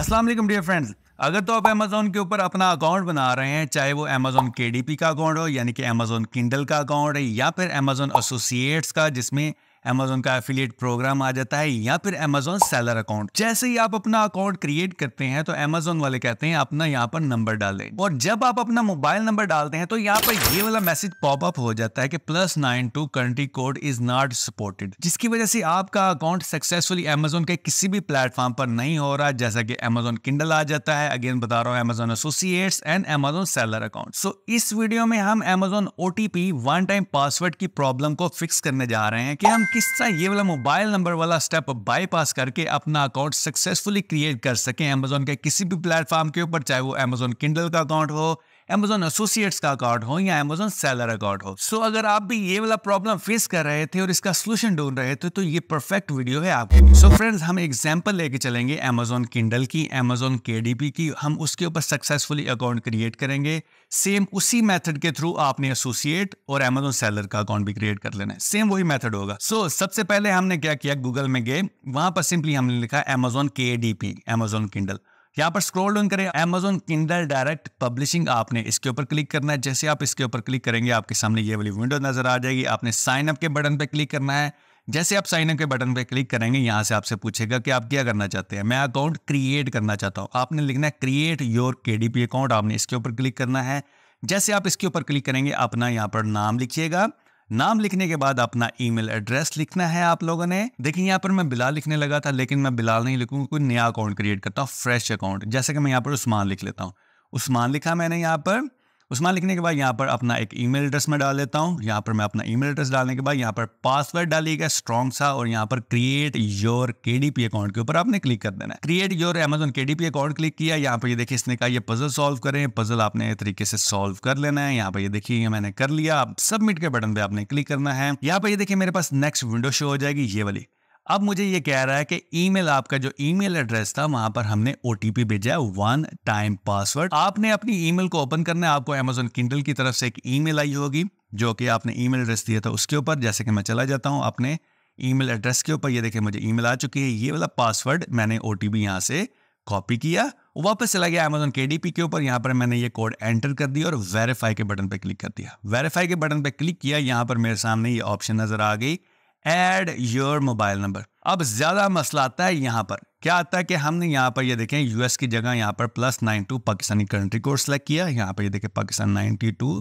अस्सलाम वालेकुम dear friends अगर तो आप अमेज़ोन के ऊपर अपना अकाउंट बना रहे हैं चाहे वो अमेज़ोन के का अकाउंट हो यानी कि अमेज़ोन किंडल का अकाउंट है या फिर अमेज़ोन एसोसिएट्स का जिसमें अमेजोन का एफिलियट प्रोग्राम आ जाता है या फिर अमेजोन सेलर अकाउंट जैसे ही आप अपना अकाउंट क्रिएट करते हैं तो अमेजोन वाले कहते हैं अपना यहाँ पर नंबर डालें और जब आप अपना मोबाइल नंबर डालते हैं तो यहाँ पर ये वाला मैसेज अप हो जाता है कि plus nine two country code is not supported जिसकी वजह से आपका अकाउंट सक्सेसफुली अमेजोन के किसी भी प्लेटफॉर्म पर नहीं हो रहा जैसा की अमेजोन किंडल आ जाता है अगेन बता रहा हूँ Amazon associates and Amazon seller account so इस वीडियो में हम Amazon O one time password की प्रॉब्लम को फिक्स करने जा रहे हैं कि हम किस्सा ये वाला मोबाइल नंबर वाला स्टेप बाईपास करके अपना अकाउंट सक्सेसफुली क्रिएट कर सकें अमेजोन के किसी भी प्लेटफॉर्म के ऊपर चाहे वो अमेजोन किंडल का अकाउंट हो अमेजोन एसोसिएट्स का अकाउंट हो या अमेजोन सेलर अकाउंट हो सो so, अगर आप भी ये वाला प्रॉब्लम फेस कर रहे थे और इसका सोल्यूशन ढूंढ रहे थे तो ये परफेक्ट वीडियो है आपके सो फ्रेंड्स हम एग्जाम्पल लेके चलेंगे अमेजोन किंडल की अमेजोन के की हम उसके ऊपर सक्सेसफुली अकाउंट क्रिएट करेंगे सेम उसी मेथड के थ्रू आपने एसोसिएट और अमेजोन सेलर का अकाउंट भी क्रिएट कर लेना है सेम वही मेथड होगा सो so, सबसे पहले हमने क्या किया गूगल में गए वहां पर सिंपली हमने लिखा अमेजोन के डी पी किंडल यहाँ पर स्क्रॉल डाउन करें अमेजोन किंडल डायरेक्ट पब्लिशिंग आपने इसके ऊपर क्लिक करना है जैसे आप इसके ऊपर क्लिक करेंगे आपके सामने ये वाली विंडो नजर आ जाएगी आपने साइन अप के बटन पर क्लिक करना है जैसे आप साइन अप के बटन पर क्लिक करेंगे यहाँ से आपसे पूछेगा कि आप क्या करना चाहते हैं मैं अकाउंट क्रिएट करना चाहता हूँ आपने लिखना है क्रिएट योर के अकाउंट आपने इसके ऊपर क्लिक करना है जैसे आप इसके ऊपर क्लिक करेंगे अपना यहाँ पर नाम लिखिएगा नाम लिखने के बाद अपना ईमेल एड्रेस लिखना है आप लोगों ने देखिए यहाँ पर मैं बिलाल लिखने लगा था लेकिन मैं बिलाल नहीं लिखूंगा कोई नया अकाउंट क्रिएट करता हूँ फ्रेश अकाउंट जैसे कि मैं यहाँ पर उस्मान लिख लेता हूँ उस्मान लिखा मैंने यहाँ पर उस्मान लिखने के बाद यहाँ पर अपना एक ईमेल एड्रेस में डाल देता हूँ यहाँ पर मैं अपना ईमेल एड्रेस डालने के बाद यहाँ पर पासवर्ड डालिएगा स्ट्रॉन्ग सा और यहाँ पर क्रिएट योर केडीपी अकाउंट के ऊपर आपने क्लिक कर देना है create your Amazon KDP account click किया यहाँ पर ये देखिए इसने कहा ये पजल सॉल्व करें पजल आपने तरीके से सॉल्व कर लेना है यहाँ पर ये देखिए मैंने कर लिया सबमिट के बटन पर आपने क्लिक करना है यहाँ पर ये देखिए मेरे पास नेक्स्ट विंडो शो हो जाएगी ये वाली अब मुझे ये कह रहा है कि ईमेल आपका जो ईमेल एड्रेस था वहां पर हमने ओटीपी भेजा है वन टाइम पासवर्ड आपने अपनी ईमेल को ओपन करना है आपको अमेजोन किंडल की तरफ से एक ईमेल आई होगी जो कि आपने ईमेल एड्रेस दिया था उसके ऊपर जैसे कि मैं चला जाता हूं अपने ईमेल एड्रेस के ऊपर ये देखिए मुझे ईमेल आ चुकी है ये वाला पासवर्ड मैंने ओ टी यहाँ से कॉपी किया वापस चला गया अमेजोन के के ऊपर यहाँ पर मैंने ये कोड एंटर कर दिया और वेरीफाई के बटन पर क्लिक कर दिया वेरीफाई के बटन पर क्लिक किया यहाँ पर मेरे सामने ये ऑप्शन नजर आ गई एड योर मोबाइल नंबर अब ज्यादा मसला आता है यहाँ पर क्या आता है कि हमने यहाँ पर ये देखें यूएस की जगह यहाँ पर plus nine two Pakistani country code select किया यहाँ पर ये देखें Pakistan ninety two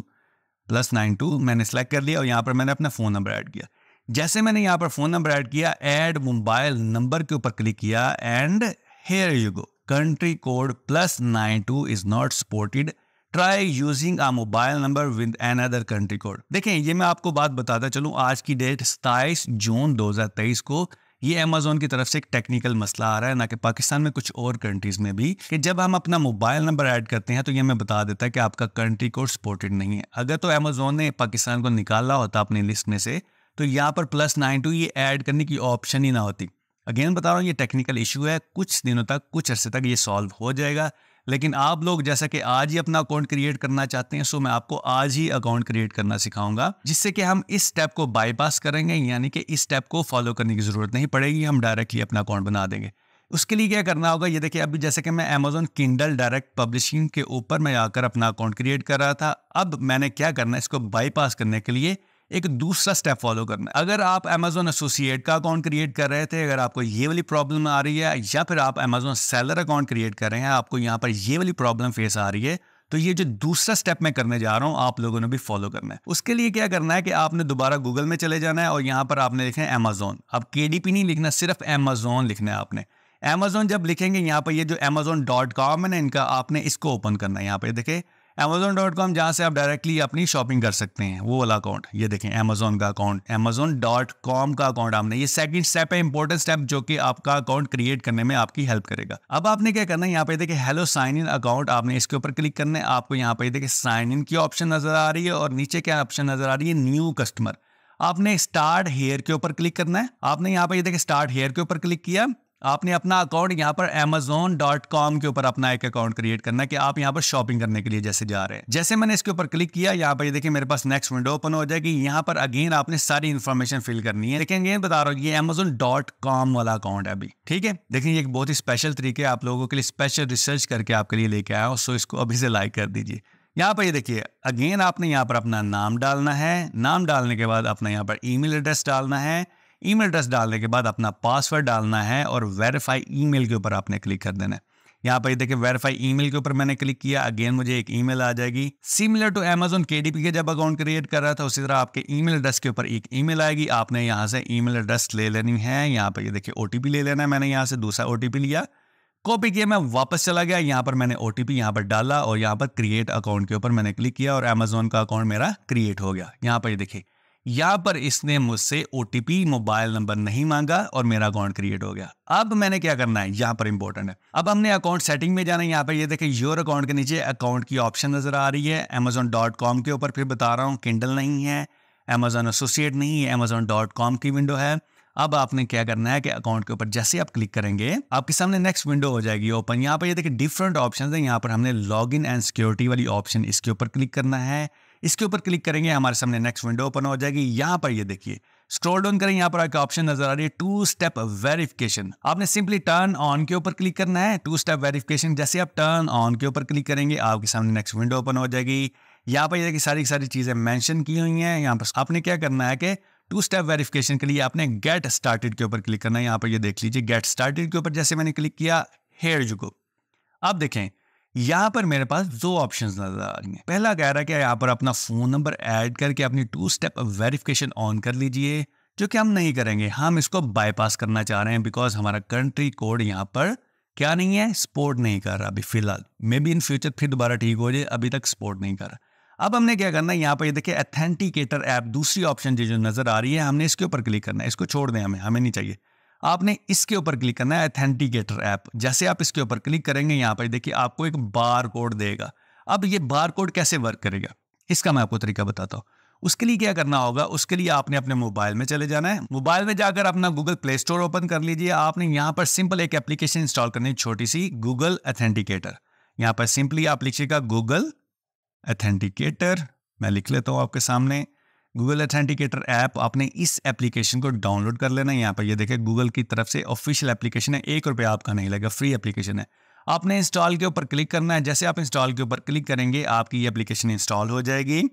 plus nine two मैंने सेलेक्ट कर लिया और यहाँ पर मैंने अपना फ़ोन नंबर ऐड किया जैसे मैंने यहाँ पर फ़ोन नंबर ऐड किया एड मोबाइल नंबर के ऊपर क्लिक किया and here you go country code plus nine two is not supported try using a mobile number with another country code देखें ये मैं आपको बात बताता चलूँ आज की डेट सताईस जून 2023 को ये अमेजोन की तरफ से एक टेक्निकल मसला आ रहा है ना कि पाकिस्तान में कुछ और कंट्रीज में भी कि जब हम अपना मोबाइल नंबर ऐड करते हैं तो ये मैं बता देता है कि आपका कंट्री कोड सपोर्टेड नहीं है अगर तो अमेजोन ने पाकिस्तान को निकाला होता अपनी लिस्ट में से तो यहाँ पर प्लस नाइन टू ये ऐड करने की ऑप्शन ही ना होती अगेन बता रहा हूँ ये टेक्निकल इशू है कुछ दिनों तक कुछ अरसे तक ये सॉल्व हो जाएगा लेकिन आप लोग जैसा कि आज ही अपना अकाउंट क्रिएट करना चाहते हैं सो मैं आपको आज ही अकाउंट क्रिएट करना सिखाऊंगा जिससे कि हम इस स्टेप को बाईपास करेंगे यानी कि इस स्टेप को फॉलो करने की ज़रूरत नहीं पड़ेगी हम डायरेक्टली अपना अकाउंट बना देंगे उसके लिए क्या करना होगा ये देखिए अभी जैसे कि मैं अमेजोन किंडल डायरेक्ट पब्लिशिंग के ऊपर मैं आकर अपना अकाउंट क्रिएट कर रहा था अब मैंने क्या करना है इसको बाईपास करने के लिए एक दूसरा स्टेप फॉलो करना है अगर आप अमेजोन एसोसिएट का अकाउंट क्रिएट कर रहे थे अगर आपको ये वाली प्रॉब्लम आ रही है या फिर आप अमेजोन सेलर अकाउंट क्रिएट कर रहे हैं आपको यहाँ पर ये वाली प्रॉब्लम फेस आ रही है तो ये जो दूसरा स्टेप मैं करने जा रहा हूँ आप लोगों ने भी फॉलो करना है उसके लिए क्या करना है कि आपने दोबारा गूगल में चले जाना है और यहाँ पर आपने लिखना है अमेजोन अब के नहीं लिखना सिर्फ अमेजोन लिखना है आपने अमेजोन जब लिखेंगे यहाँ पर ये जो अमेजोन डॉट कॉम है ना इनका आपने इसको ओपन करना है यहाँ पर देखे अमेजोन डॉट कॉम जहाँ से आप डायरेक्टली अपनी शॉपिंग कर सकते हैं वो वाला अकाउंट ये देखें अमेजोन का अकाउंट अमेजोन डॉट कॉम का अकाउंट आपने ये सेकंड स्टेप है इंपॉर्टेंट स्टेप जो कि आपका अकाउंट क्रिएट करने में आपकी हेल्प करेगा अब आपने क्या करना है यहाँ पे देखिए हेलो साइन इन अकाउंट आपने इसके ऊपर क्लिक करना है आपको यहाँ पे देखिए साइन इन की ऑप्शन नजर आ रही है और नीचे क्या ऑप्शन नजर आ रही है न्यू कस्टमर आपने स्टार्ट हेयर के ऊपर क्लिक करना है आपने यहाँ पे देखिए स्टार्ट हेयर के ऊपर क्लिक किया आपने अपना अकाउंट यहाँ पर एमेजोन डॉट कॉम के ऊपर अपना एक अकाउंट क्रिएट करना है कि आप यहाँ पर शॉपिंग करने के लिए जैसे जा रहे हैं जैसे मैंने इसके ऊपर क्लिक किया यहाँ पर देखिए मेरे पास नेक्स्ट विंडो ओपन हो जाएगी यहाँ पर अगेन आपने सारी इन्फॉर्मेशन फिल करनी है लेकिन ये बता रहा हूँ ये अमेजोन डॉट कॉम वाला अकाउंट है अभी ठीक है देखिए एक बहुत ही स्पेशल तरीके आप लोगों के लिए स्पेशल रिसर्च करके आपके लिए लेके आया हूँ सो इसको अभी से लाइक कर दीजिए यहाँ पर ये देखिए अगेन आपने यहाँ पर अपना नाम डालना है नाम डालने के बाद अपना यहाँ पर ईमेल एड्रेस डालना है ईमेल एड्रेस डालने के बाद अपना पासवर्ड डालना है और वेरीफाई ईमेल के ऊपर आपने क्लिक कर देना है यहाँ पर देखिए वेरीफाई ईमेल के ऊपर मैंने क्लिक किया अगेन मुझे एक ईमेल आ जाएगी सिमिलर टू अमेजोन के के जब अकाउंट क्रिएट कर रहा था उसी तरह आपके ईमेल एड्रेस के ऊपर एक ईमेल आएगी आपने यहाँ से ईमेल एड्रेस ले लेनी है यहाँ पर ये देखिए ओटीपी ले लेना है मैंने यहाँ से दूसरा ओ लिया कॉपी किया मैं वापस चला गया यहाँ पर मैंने ओ टी पी यहाँ पर डाला और यहाँ पर क्रिएट अकाउंट के ऊपर मैंने क्लिक किया और अमेजोन का अकाउंट मेरा क्रिएट हो गया यहाँ पर देखिए या पर इसने मुझसे ओ मोबाइल नंबर नहीं मांगा और मेरा अकाउंट क्रिएट हो गया अब मैंने क्या करना है यहाँ पर इंपॉर्टेंट है अब हमने अकाउंट सेटिंग में जाना है यहाँ पर ये देखें योर अकाउंट के नीचे अकाउंट की ऑप्शन नजर आ रही है अमेजोन के ऊपर फिर बता रहा हूँ किंडल नहीं है अमेजोन एसोसिएट नहीं है अमेजोन की विंडो है अब आपने क्या करना है कि अकाउंट के ऊपर जैसे आप क्लिक करेंगे आपके सामने नेक्स्ट विंडो हो जाएगी ओपन यहाँ पर ये देखिए डिफरेंट ऑप्शन है यहाँ पर हमने लॉग इन एंड सिक्योरिटी वाली ऑप्शन इसके ऊपर क्लिक करना है इसके ऊपर क्लिक करेंगे हमारे सामने नेक्स्ट विंडो ओपन हो जाएगी यहाँ पर ये देखिए स्क्रॉल डाउन करें यहाँ पर एक ऑप्शन नजर आ रही है टू स्टेप वेरिफिकेशन आपने सिंपली टर्न ऑन के ऊपर क्लिक करना है टू स्टेप वेरिफिकेशन जैसे आप टर्न ऑन के ऊपर क्लिक करेंगे आपके सामने नेक्स्ट विंडो ओपन हो जाएगी यहां पर ये सारी सारी चीज़ें मैंशन की हुई है यहां पर आपने क्या करना है कि टू स्टेप वेरिफिकेशन के लिए आपने गेट स्टार्टेड के ऊपर क्लिक करना है यहाँ पर ये देख लीजिए गेट स्टार्टेड के ऊपर जैसे मैंने क्लिक किया हेयर जुगो अब देखें यहाँ पर मेरे पास दो ऑप्शंस नज़र आ रही हैं पहला कह रहा है कि यहाँ पर अपना फ़ोन नंबर ऐड करके अपनी टू स्टेप वेरिफिकेशन ऑन कर लीजिए जो कि हम नहीं करेंगे हम इसको बाईपास करना चाह रहे हैं बिकॉज हमारा कंट्री कोड यहाँ पर क्या नहीं है सपोर्ट नहीं कर रहा अभी फिलहाल मे बी इन फ्यूचर फिर दोबारा ठीक हो जाए अभी तक सपोर्ट नहीं कर रहा अब हमने क्या करना है यहाँ पर ये देखिए अथेंटिकेटर ऐप दूसरी ऑप्शन जो नज़र आ रही है हमने इसके ऊपर क्लिक करना है इसको छोड़ दें हमें हमें नहीं चाहिए आपने इसके ऊपर क्लिक करना है अथेंटिकेटर ऐप जैसे आप इसके ऊपर क्लिक करेंगे यहाँ पर देखिए आपको एक बार कोड देगा अब ये बार कोड कैसे वर्क करेगा इसका मैं आपको तरीका बताता हूँ उसके लिए क्या करना होगा उसके लिए आपने अपने मोबाइल में चले जाना है मोबाइल में जाकर अपना गूगल प्ले स्टोर ओपन कर लीजिए आपने यहाँ पर सिंपल एक एप्लीकेशन इंस्टॉल करनी है छोटी सी गूगल अथेंटिकेटर यहाँ पर सिंपली आप लिखिएगा गूगल अथेंटिकेटर मैं लिख लेता हूँ आपके सामने गूगल अथेंटिकेटर ऐप आपने इस एप्लीकेशन को डाउनलोड कर लेना यहाँ पर ये देखें गूगल की तरफ से ऑफिशियल एप्लीकेशन है एक रुपया आपका नहीं लगेगा फ्री एप्लीकेशन है आपने इंस्टॉल के ऊपर क्लिक करना है जैसे आप इंस्टॉल के ऊपर क्लिक करेंगे आपकी ये एप्लीकेशन इंस्टॉल हो जाएगी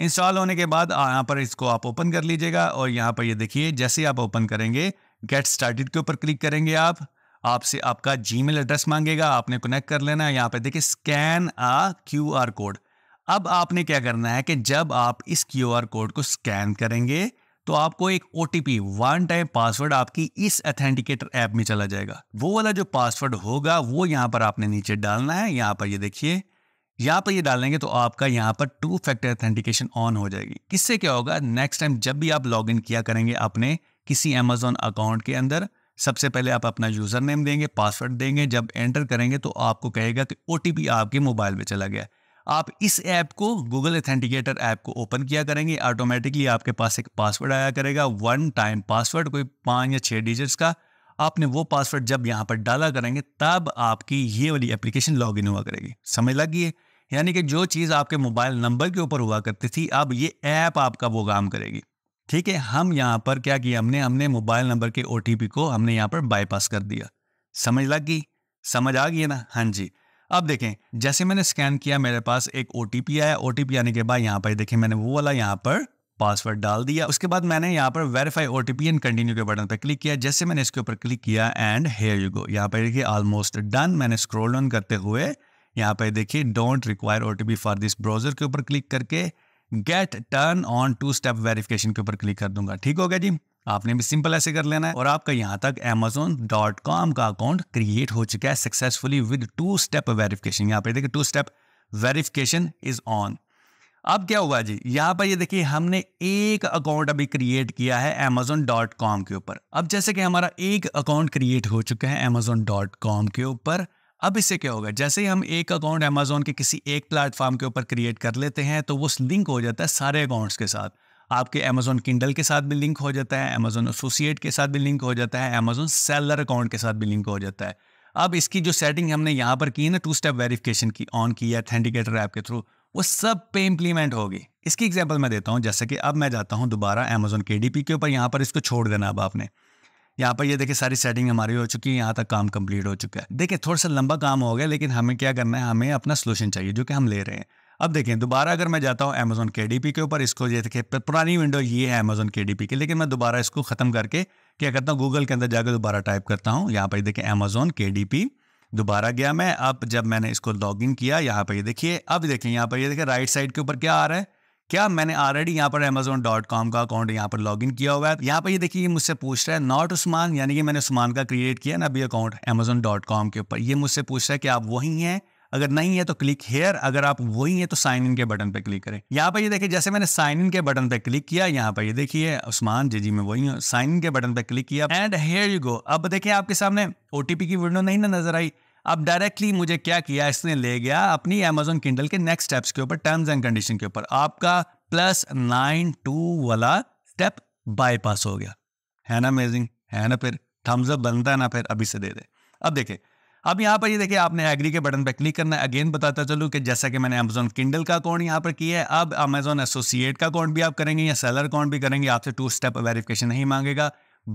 इंस्टॉल होने के बाद यहाँ पर इसको आप ओपन कर लीजिएगा और यहाँ पर ये देखिए जैसे आप ओपन करेंगे गेट स्टार्टेड के ऊपर क्लिक करेंगे आप आपसे आपका जीमेल एड्रेस मांगेगा आपने कनेक्ट कर लेना है यहाँ पर देखिए स्कैन आ क्यूआर कोड अब आपने क्या करना है कि जब आप इस क्यू आर कोड को स्कैन करेंगे तो आपको एक O T P one time password आपकी इस अथेंटिकेटर ऐप में चला जाएगा वो वाला जो पासवर्ड होगा वो यहाँ पर आपने नीचे डालना है यहाँ पर ये यह देखिए यहाँ पर ये यह डालेंगे तो आपका यहाँ पर टू फैक्टर अथेंटिकेशन ऑन हो जाएगी इससे क्या होगा नेक्स्ट टाइम जब भी आप लॉग इन किया करेंगे अपने किसी अमेजोन अकाउंट के अंदर सबसे पहले आप अपना यूज़र नेम देंगे पासवर्ड देंगे जब एंटर करेंगे तो आपको कहेगा कि ओ आपके मोबाइल में चला गया आप इस ऐप को गूगल एथेंटिकेटर ऐप को ओपन किया करेंगे ऑटोमेटिकली आपके पास एक पासवर्ड आया करेगा वन टाइम पासवर्ड कोई पाँच या छः डिजिट्स का आपने वो पासवर्ड जब यहाँ पर डाला करेंगे तब आपकी ये वाली एप्लीकेशन लॉग इन हुआ करेगी समझ लग गई यानी कि जो चीज़ आपके मोबाइल नंबर के ऊपर हुआ करती थी अब ये ऐप आपका वो काम करेगी ठीक है हम यहाँ पर क्या किया हमने हमने मोबाइल नंबर के ओ को हमने यहाँ पर बाईपास कर दिया समझ लग गई समझ आ गई है ना हाँ जी अब देखें जैसे मैंने स्कैन किया मेरे पास एक ओ आया ओ आने के बाद यहाँ पर देखें मैंने वो वाला यहाँ पर पासवर्ड डाल दिया उसके बाद मैंने यहाँ पर वेरीफाई ओ एंड कंटिन्यू के बटन पर क्लिक किया जैसे मैंने इसके ऊपर क्लिक किया एंड हेयर यू गो यहाँ पर देखिए ऑलमोस्ट डन मैंने स्क्रोल डाउन करते हुए यहाँ पर देखिए don't require O for this browser के ऊपर क्लिक करके get turn on two step verification के ऊपर क्लिक कर दूंगा ठीक हो गया जी आपने भी सिंपल ऐसे कर लेना है और आपका यहाँ तक एमेजोन डॉट कॉम का अकाउंट क्रिएट हो चुका है successfully with two step verification यहाँ पे देखिए two step verification is on अब क्या हुआ जी यहाँ पर ये देखिए हमने एक अकाउंट अभी क्रिएट किया है अमेजोन डॉट कॉम के ऊपर अब जैसे कि हमारा एक अकाउंट क्रिएट हो चुका है अमेजोन डॉट कॉम के ऊपर अब इससे क्या होगा जैसे ही हम एक अकाउंट अमेजोन के किसी एक प्लेटफॉर्म के ऊपर क्रिएट कर लेते हैं तो वो लिंक हो जाता है सारे अकाउंट्स के साथ आपके अमेजोन किंडल के साथ भी लिंक हो जाता है अमेजोन एसोसिएट के साथ भी लिंक हो जाता है अमेजोन सेलर अकाउंट के साथ भी लिंक हो जाता है अब इसकी जो सेटिंग हमने यहाँ पर की है ना टू स्टेप वेरिफिकेशन की ऑन की है अथेंटिकेटर ऐप के थ्रू वो सब पे इम्प्लीमेंट होगी इसकी एग्जाम्पल मैं देता हूँ जैसे कि अब मैं जाता हूँ दोबारा अमेजोन के के ऊपर यहाँ पर इसको छोड़ देना अब आपने यहाँ पर ये देखिए सारी सेटिंग हमारी हो चुकी है यहाँ तक काम कंप्लीट हो चुका है देखिए थोड़ा सा लंबा काम हो गया लेकिन हमें क्या करना है हमें अपना सोल्यूशन चाहिए जो कि हम ले रहे हैं अब देखें दोबारा अगर मैं जाता हूँ अमेजोन के डी पी के ऊपर इसको ये देखें पुरानी विंडो ये है अमेजोन के डी पी की लेकिन मैं दोबारा इसको ख़त्म करके क्या करता हूँ गूगल के अंदर जाकर दोबारा टाइप करता हूँ यहाँ पर देखें अमेजोन के डी पी दोबारा गया मैं अब जब मैंने इसको लॉग इन किया यहाँ पर ये देखिए अब देखें यहाँ पर ये देखें राइट साइड के ऊपर क्या आ रहा है क्या मैंने ऑलरेडी यहाँ पर अमेजोन डॉट कॉम का अकाउंट यहाँ पर लॉगिन किया हुआ है यहाँ पर ये देखिए मुझसे पूछ रहा है नॉट उस्मान यानी कि मैंने उस्मान का क्रिएट किया ना अभी अकाउंट अमेजोन डॉट कॉम के ऊपर ये मुझसे पूछ रहा है कि आप वही हैं अगर नहीं है तो क्लिक हेयर अगर आप वही है तो साइन इन के बटन पर क्लिक करें यहाँ पर ये देखिए जैसे मैंने साइन इन के बटन पर क्लिक किया यहाँ पर ये देखिए उस्मान जी जी मैं वही हूँ साइन इन के बटन पर क्लिक किया एंड हेयर यू गो अब देखिए आपके सामने ओटीपी की विंडो नहीं ना नजर आई अब डायरेक्टली मुझे क्या किया इसने ले गया अपनी अमेजोन किंडल के नेक्स्ट स्टेप्स के ऊपर टर्म्स एंड कंडीशन के ऊपर आपका प्लस नाइन टू वाला स्टेप बाईपास हो गया है ना अमेजिंग है ना फिर थम्स अप बनता है ना फिर अभी से दे दे अब देखिये अब यहाँ पर ये देखिए आपने एग्री के बटन पर क्लिक करना है अगेन बताता चलूँ कि जैसा कि मैंने अमेजोन किंडल का अकाउंट यहाँ पर किया है अब अमेजोन एसोसिएट का अकाउंट भी आप करेंगे या सेलर अकाउंट भी करेंगे आपसे टू स्टेप वेरिफिकेशन नहीं मांगेगा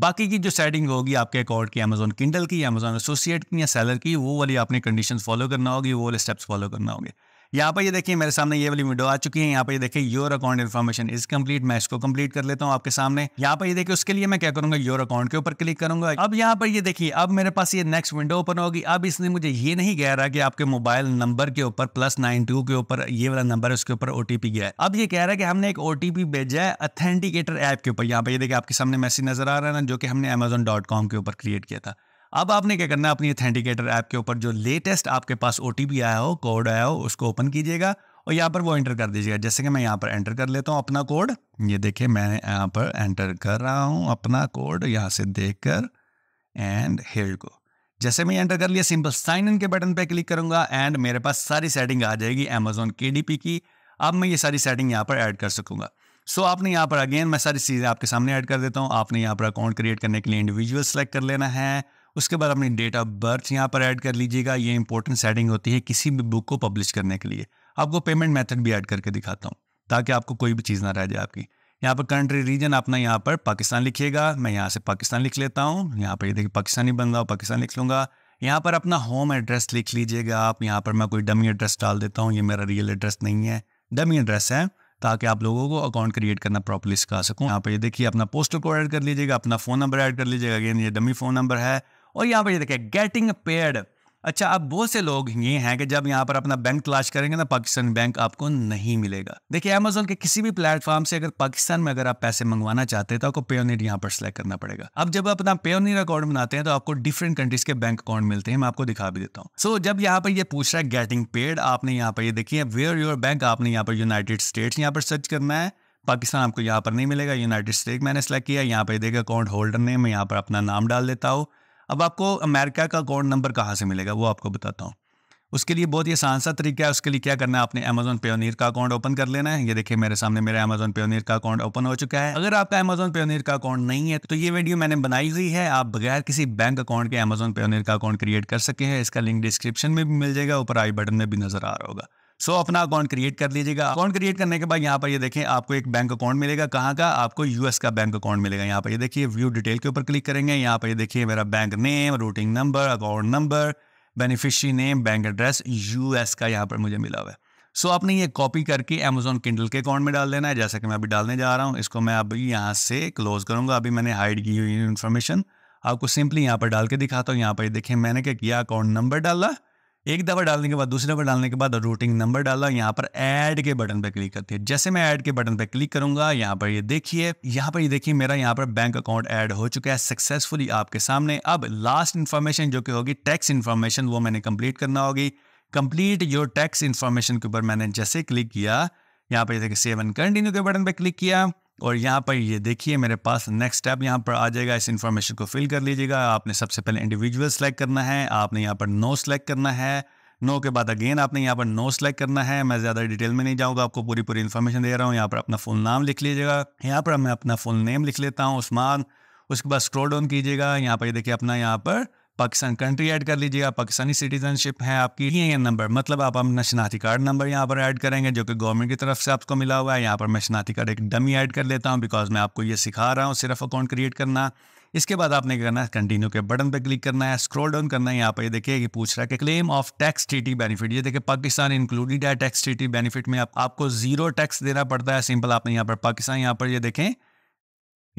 बाकी की जो सेटिंग होगी आपके अकाउंट की अमेजोन किंडल की अमेजोन एसोसिएट की या सेलर की वो वाली आपने कंडीशन फॉलो करना होगी वो वाले स्टेप्स फॉलो करना होगी यहाँ पर ये देखिए मेरे सामने ये वाली विंडो आ चुकी है यहाँ पर ये देखिए your account information is complete मैं इसको कंप्लीट कर लेता हूँ आपके सामने यहाँ पर ये देखिए उसके लिए मैं क्या करूंगा योर अकाउंट के ऊपर क्लिक करूंगा अब यहाँ पर ये देखिए अब मेरे पास ये नेक्स्ट विंडो ओपन होगी अब इसने मुझे ये नहीं कह रहा कि आपके मोबाइल नंबर के ऊपर प्लस नाइन टू के ऊपर ये वाला नंबर उसके ऊपर ओटीपी गया है अब ये कह रहा है कि हमने एक ओटीपी भेजा है अथेंटिकेटर ऐप के ऊपर यहाँ पर ये देखिए आपके सामने मैसेज नजर आ रहा है ना जो कि हमने अमेजोन के ऊपर क्रिएट किया था अब आपने क्या करना है अपनी अथेंटिकेटर ऐप के ऊपर जो लेटेस्ट आपके पास ओ आया हो कोड आया हो उसको ओपन कीजिएगा और यहाँ पर वो एंटर कर दीजिएगा जैसे कि मैं यहाँ पर एंटर कर लेता हूँ अपना कोड ये देखिए मैं यहाँ पर एंटर कर रहा हूँ अपना कोड यहाँ से देख कर एंड हेल्ड को जैसे मैं एंटर कर लिया सिंपल साइन इन के बटन पर क्लिक करूंगा एंड मेरे पास सारी सेटिंग आ जाएगी अमेजोन के की अब मैं ये सारी सेटिंग यहाँ पर ऐड कर सकूंगा सो so, आपने यहाँ पर अगेन मैं सारी चीज़ें आपके सामने ऐड कर देता हूँ आपने यहाँ पर अकाउंट क्रिएट करने के लिए इंडिविजुअल सेलेक्ट कर लेना है उसके बाद अपनी डेट ऑफ बर्थ यहाँ पर ऐड कर लीजिएगा ये इंपॉर्टेंट सेटिंग होती है किसी भी बुक को पब्लिश करने के लिए आपको पेमेंट मेथड भी ऐड करके दिखाता हूँ ताकि आपको कोई भी चीज़ ना रह जाए आपकी यहाँ पर कंट्री रीजन अपना यहाँ पर पाकिस्तान लिखिएगा मैं यहाँ से पाकिस्तान लिख लेता हूँ यहाँ पर ये देखिए पाकिस्तानी बन रहा पाकिस्तान लिख लूँगा यहाँ पर अपना होम एड्रेस लिख लीजिएगा आप यहाँ पर मैं कोई डमी एड्रेस डाल देता हूँ ये मेरा रियल एड्रेस नहीं है डमी एड्रेस है ताकि आप लोगों को अकाउंट क्रिएट करना प्रॉपरली सिखा सकूँ यहाँ पर ये देखिए अपना पोस्टर कोड ऐड कर लीजिएगा अपना फ़ोन नंबर ऐड कर लीजिएगा अगेन ये डमी फ़ोन नंबर है और यहाँ पर ये देखिए गेटिंग पेड अच्छा अब बहुत से लोग ये हैं कि जब यहाँ पर अपना बैंक तलाश करेंगे ना पाकिस्तान बैंक आपको नहीं मिलेगा देखिए अमेजोन के किसी भी प्लेटफॉर्म से अगर पाकिस्तान में अगर आप पैसे मंगवाना चाहते हैं तो आपको पेयोनीर यहाँ पर सिलेक्ट करना पड़ेगा अब जब अपना पेयोनीर अकाउंट बनाते हैं तो आपको डिफरेंट कंट्रीज के बैंक अकाउंट मिलते हैं मैं आपको दिखा भी देता हूँ सो so, जब यहाँ पर ये पूछ रहा है गेटिंग पेड आपने यहाँ पर ये देखिए वेयर योर बैंक आपने यहाँ पर यूनाइटेड स्टेट्स यहाँ पर सर्च करना है पाकिस्तान आपको यहाँ पर नहीं मिलेगा यूनाइटेड स्टेट मैंने सेलेक्ट किया यहाँ पर देखिए अकाउंट होल्डर ने मैं यहाँ पर अपना नाम डाल देता हूँ अब आपको अमेरिका का अकाउंट नंबर कहाँ से मिलेगा वो आपको बताता हूँ उसके लिए बहुत ही आसान सा तरीका है उसके लिए क्या करना है आपने अमेजोन पेनीर का अकाउंट ओपन कर लेना है ये देखिए मेरे सामने मेरा अमेजोन पेनीर का अकाउंट ओपन हो चुका है अगर आपका अमेजोन पेयनर का अकाउंट नहीं है तो ये वीडियो मैंने बनाई हुई है आप बगैर किसी बैंक अकाउंट के अमेजोन पेनीर का अकाउंट क्रिएट कर सके हैं इसका लिंक डिस्क्रिप्शन में भी मिल जाएगा ऊपर आई बटन में भी नजर आ रहा होगा सो अपना अकाउंट क्रिएट कर लीजिएगा अकाउंट क्रिएट करने के बाद यहाँ पर ये देखें आपको एक बैंक अकाउंट मिलेगा कहाँ का आपको यूएस का बैंक अकाउंट मिलेगा यहाँ पर ये देखिए व्यू डिटेल के ऊपर क्लिक करेंगे यहाँ पर ये देखिए मेरा bank name routing number account number beneficiary name bank address US का यहाँ पर मुझे मिला हुआ है सो so, आपने ये कॉपी करके अमेजोन किंडल के अकाउंट में डाल देना है जैसा कि मैं अभी डालने जा रहा हूँ इसको मैं अभी यहाँ से क्लोज करूँगा अभी मैंने हाइड की हुई इन्फॉर्मेशन आपको सिंपली यहाँ पर डाल के दिखाता हूँ यहाँ पर देखें मैंने क्या किया अकाउंट नंबर डाला एक दफ़ा डालने के बाद दूसरी दफ़ा डालने के बाद रूटिंग नंबर डाला यहाँ पर ऐड के बटन पर क्लिक करते हैं जैसे मैं ऐड के बटन पर क्लिक करूंगा यहाँ पर ये यह देखिए यहाँ पर ये यह देखिए मेरा यहाँ पर बैंक अकाउंट ऐड हो चुका है सक्सेसफुली आपके सामने अब लास्ट इन्फॉर्मेशन जो कि होगी टैक्स इन्फॉर्मेशन वो मैंने कंप्लीट करना होगी कंप्लीट योर टैक्स इन्फॉर्मेशन के ऊपर मैंने जैसे क्लिक किया यहाँ पर देखिए सेवन कंटिन्यू के बटन पर क्लिक किया और यहाँ पर ये देखिए मेरे पास नेक्स्ट स्टेप यहाँ पर आ जाएगा इस इन्फॉर्मेशन को फिल कर लीजिएगा आपने सबसे पहले इंडिविजुअल सेलेक्ट करना है आपने यहाँ पर नो सेलेक्ट करना है नो के बाद अगेन आपने यहाँ पर नो सेलेक्ट करना है मैं ज़्यादा डिटेल में नहीं जाऊँगा आपको पूरी पूरी इन्फॉर्मेशन दे रहा हूँ यहाँ पर अपना फुल नाम लिख लीजिएगा यहाँ पर मैं अपना फुल नेम लिख लेता हूँ उस्मान उसके बाद स्क्रोल डाउन कीजिएगा यहाँ पर ये देखिए अपना यहाँ पर पाकिस्तान कंट्री ऐड कर लीजिएगा पाकिस्तानी सिटीजनशिप है आपकी ये नंबर मतलब आप अपना शनाख्ती कार्ड नंबर यहाँ पर ऐड करेंगे जो कि गवर्नमेंट की तरफ से आपको मिला हुआ है यहाँ पर मैं शनाती कार्ड एक डमी ऐड कर लेता हूँ बिकॉज मैं आपको ये सिखा रहा हूँ सिर्फ अकाउंट क्रिएट करना इसके बाद आपने क्या करना है कंटिन्यू के बटन पर क्लिक करना है स्क्रॉल डाउन करना है यहाँ पर ये देखिए ये पूछ रहा है कि क्लेम ऑफ टैक्स टीटी बेनिफिट ये देखिए पाकिस्तान इंक्लूडेड है टैक्स टीटी बेनिफिट में आप, आपको जीरो टैक्स देना पड़ता है सिंपल आपने यहाँ पर पाकिस्तान यहाँ पर ये देखें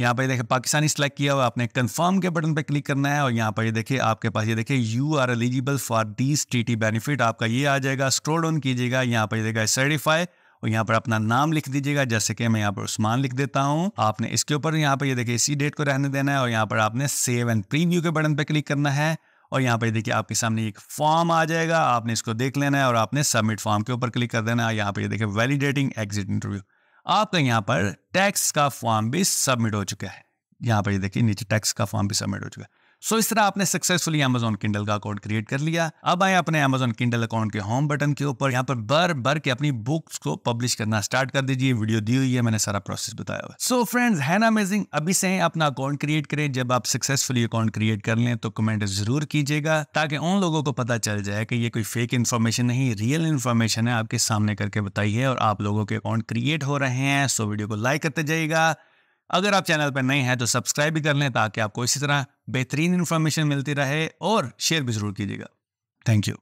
यहाँ पर देखिए पाकिस्तानी सेलेक्ट किया हुआ आपने कंफर्म के बटन पर क्लिक करना है और यहाँ पर ये देखिए आपके पास ये देखिए you are eligible for these T benefit आपका ये आ जाएगा स्क्रोल डाउन कीजिएगा यहाँ पर देखा सर्टिफाई और यहाँ पर अपना नाम लिख दीजिएगा जैसे कि मैं यहाँ पर उस्मान लिख देता हूँ आपने इसके ऊपर यहाँ पर ये देखिए इसी डेट को रहने देना है और यहाँ पर आपने सेव एंड प्रीव्यू के बटन पर क्लिक करना है और यहाँ पर देखिए आपके सामने एक फॉर्म आ जाएगा आपने इसको देख लेना है और आपने सबमिट फॉर्म के ऊपर क्लिक कर देना है यहाँ पर देखिए वैलिडेटिंग एग्जिट इंटरव्यू आपका तो यहाँ पर टैक्स का फॉर्म भी सबमिट हो चुका है यहाँ पर ये देखिए नीचे टैक्स का फॉर्म भी सबमिट हो चुका है सो इस तरह आपने सक्सेसफुली अमेजोन किंडल का अकाउंट क्रिएट कर लिया अब आए अपने अमेजोन किंडल अकाउंट के होम बटन के ऊपर यहाँ पर बर बर के अपनी बुक्स को पब्लिश करना स्टार्ट कर दीजिए वीडियो दी हुई है मैंने सारा प्रोसेस बताया हुआ सो फ्रेंड्स है ना अमेजिंग अभी से अपना अकाउंट क्रिएट करें जब आप सक्सेसफुली अकाउंट क्रिएट कर लें तो कमेंट जरूर कीजिएगा ताकि उन लोगों को पता चल जाए कि ये कोई फेक इन्फॉर्मेशन नहीं रियल इन्फॉर्मेशन है आपके सामने करके बताई है और आप लोगों के अकाउंट क्रिएट हो रहे हैं सो वीडियो को लाइक करते जाइएगा अगर आप चैनल पर नए हैं तो सब्सक्राइब भी कर लें ताकि आपको इसी तरह बेहतरीन इन्फॉर्मेशन मिलती रहे और शेयर भी जरूर कीजिएगा थैंक यू